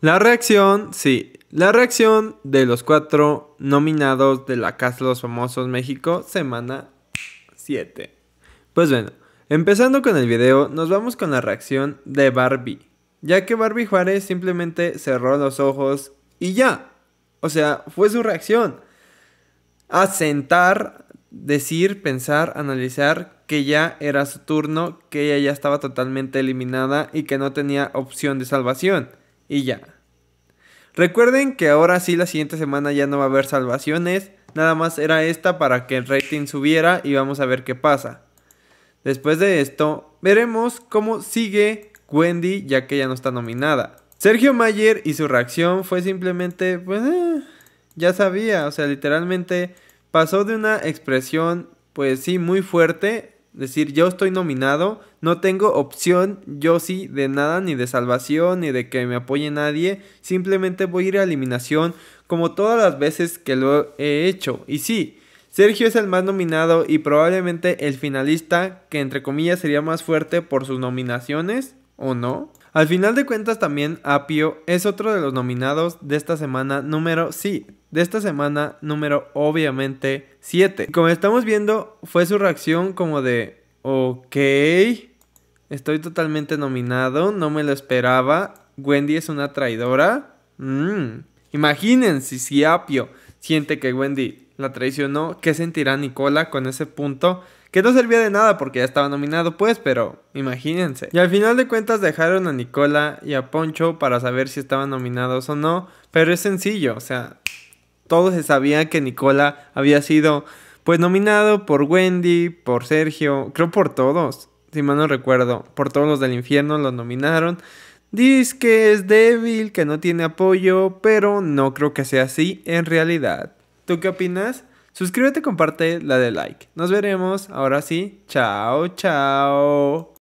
La reacción, sí, la reacción de los cuatro nominados de la Casa de los Famosos México, semana 7. Pues bueno, empezando con el video, nos vamos con la reacción de Barbie, ya que Barbie Juárez simplemente cerró los ojos y ya. O sea, fue su reacción. Asentar, decir, pensar, analizar que ya era su turno, que ella ya estaba totalmente eliminada y que no tenía opción de salvación. Y ya. Recuerden que ahora sí la siguiente semana ya no va a haber salvaciones. Nada más era esta para que el rating subiera y vamos a ver qué pasa. Después de esto, veremos cómo sigue Wendy ya que ya no está nominada. Sergio Mayer y su reacción fue simplemente, pues, eh, ya sabía, o sea, literalmente pasó de una expresión, pues sí, muy fuerte decir, yo estoy nominado, no tengo opción, yo sí, de nada, ni de salvación, ni de que me apoye nadie, simplemente voy a ir a eliminación como todas las veces que lo he hecho. Y sí, Sergio es el más nominado y probablemente el finalista, que entre comillas sería más fuerte por sus nominaciones, ¿O no? Al final de cuentas también Apio es otro de los nominados de esta semana número sí, de esta semana número obviamente 7. Como estamos viendo fue su reacción como de ok, estoy totalmente nominado, no me lo esperaba, Wendy es una traidora. Mm. Imagínense si Apio siente que Wendy la traicionó. ¿Qué sentirá Nicola con ese punto? Que no servía de nada porque ya estaba nominado, pues, pero imagínense. Y al final de cuentas dejaron a Nicola y a Poncho para saber si estaban nominados o no, pero es sencillo, o sea, todos se sabían que Nicola había sido, pues, nominado por Wendy, por Sergio, creo por todos, si mal no recuerdo, por todos los del infierno lo nominaron. Dice que es débil, que no tiene apoyo, pero no creo que sea así en realidad. ¿Tú qué opinas? Suscríbete, comparte, la de like. Nos veremos. Ahora sí, chao, chao.